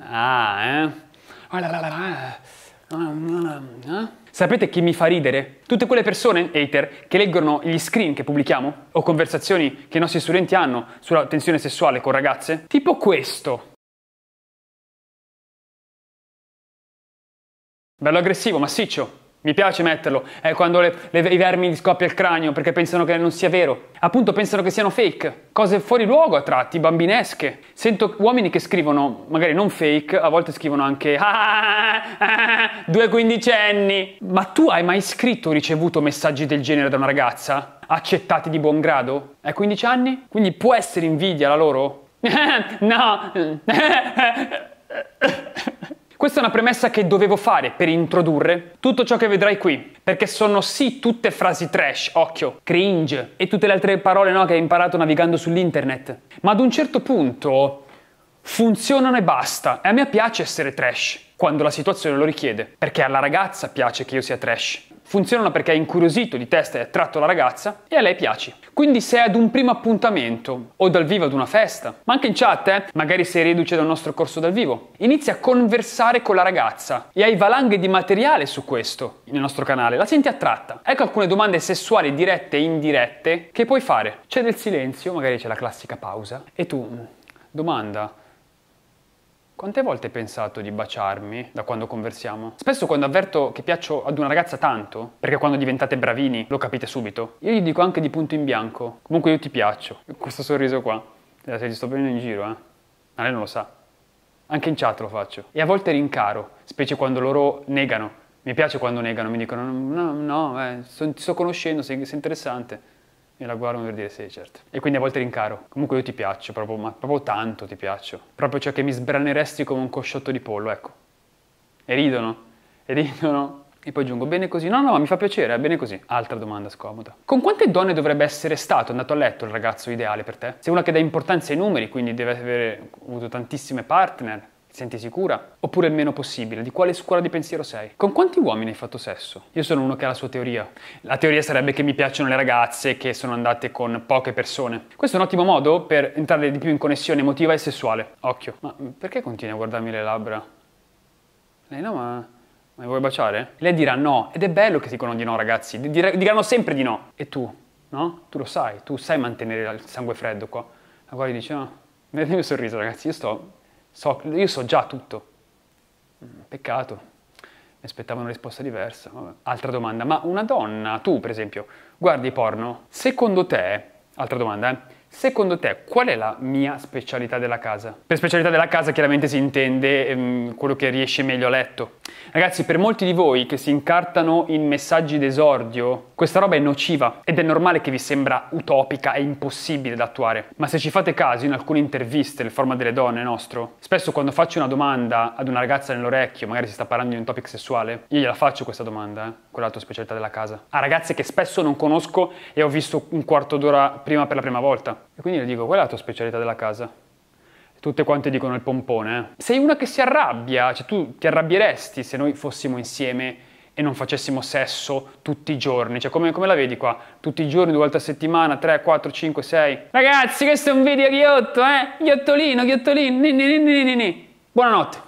Ah, eh? Sapete chi mi fa ridere? Tutte quelle persone, hater, che leggono gli screen che pubblichiamo o conversazioni che i nostri studenti hanno sulla tensione sessuale con ragazze. Tipo questo. Bello aggressivo, massiccio. Mi piace metterlo, è eh, quando le, le, i vermi gli scoppia il cranio perché pensano che non sia vero. Appunto pensano che siano fake, cose fuori luogo a tratti, bambinesche. Sento uomini che scrivono, magari non fake, a volte scrivono anche ah, ah, ah due quindicenni. Ma tu hai mai scritto o ricevuto messaggi del genere da una ragazza? Accettati di buon grado? Hai 15 anni? Quindi può essere invidia la loro? no! Questa è una premessa che dovevo fare per introdurre tutto ciò che vedrai qui, perché sono sì tutte frasi trash, occhio, cringe e tutte le altre parole no, che hai imparato navigando sull'internet, ma ad un certo punto funzionano e basta. E a me piace essere trash quando la situazione lo richiede, perché alla ragazza piace che io sia trash. Funzionano perché hai incuriosito di testa e attratto la ragazza e a lei piaci. Quindi se è ad un primo appuntamento o dal vivo ad una festa, ma anche in chat, eh, magari sei riduce dal nostro corso dal vivo, inizia a conversare con la ragazza e hai valanghe di materiale su questo nel nostro canale, la senti attratta. Ecco alcune domande sessuali dirette e indirette che puoi fare. C'è del silenzio, magari c'è la classica pausa, e tu domanda, quante volte hai pensato di baciarmi da quando conversiamo? Spesso quando avverto che piaccio ad una ragazza tanto, perché quando diventate bravini lo capite subito, io gli dico anche di punto in bianco, comunque io ti piaccio. Questo sorriso qua, eh, se ti sto prendendo in giro, eh. Ma lei non lo sa. Anche in chat lo faccio. E a volte rincaro, specie quando loro negano. Mi piace quando negano, mi dicono no, no, eh, ti sto conoscendo, sei, sei interessante e la guardo per dire sì, certo. E quindi a volte rincaro. Comunque io ti piaccio, proprio, ma proprio tanto ti piaccio. Proprio cioè che mi sbraneresti come un cosciotto di pollo, ecco. E ridono, e ridono. E poi aggiungo, bene così? No, no, ma mi fa piacere, è eh, bene così. Altra domanda scomoda. Con quante donne dovrebbe essere stato andato a letto il ragazzo ideale per te? Sei una che dà importanza ai numeri, quindi deve avere avuto tantissime partner senti sicura? Oppure il meno possibile? Di quale scuola di pensiero sei? Con quanti uomini hai fatto sesso? Io sono uno che ha la sua teoria. La teoria sarebbe che mi piacciono le ragazze che sono andate con poche persone. Questo è un ottimo modo per entrare di più in connessione emotiva e sessuale. Occhio. Ma perché continui a guardarmi le labbra? Lei no, ma... Ma mi vuoi baciare? Lei dirà no, ed è bello che dicono di no, ragazzi. Dir- diranno sempre di no. E tu? No? Tu lo sai, tu sai mantenere il sangue freddo qua. La guardia dice no. Ah, Vedete il mio sorriso, ragazzi, io sto So, io so già tutto. Mm, peccato, mi aspettavo una risposta diversa. Altra domanda, ma una donna, tu per esempio, guardi porno? Secondo te, altra domanda, eh, secondo te qual è la mia specialità della casa? Per specialità della casa chiaramente si intende ehm, quello che riesce meglio a letto Ragazzi, per molti di voi che si incartano in messaggi d'esordio, questa roba è nociva ed è normale che vi sembra utopica e impossibile da attuare. Ma se ci fate caso, in alcune interviste, il forma delle donne nostro, spesso quando faccio una domanda ad una ragazza nell'orecchio, magari si sta parlando di un topic sessuale, io gliela faccio questa domanda, eh, con la tua specialità della casa, a ragazze che spesso non conosco e ho visto un quarto d'ora prima per la prima volta. E quindi le dico, qual è la tua specialità della casa? tutte quante dicono il pompone. Eh. Sei una che si arrabbia, cioè tu ti arrabbieresti se noi fossimo insieme e non facessimo sesso tutti i giorni. Cioè, come, come, la vedi qua? Tutti i giorni, due volte a settimana, tre, quattro, cinque, sei. Ragazzi, questo è un video ghiotto, eh? Ghiottolino, ghiottolino, ni, ni, ni, ni, ni. Buonanotte.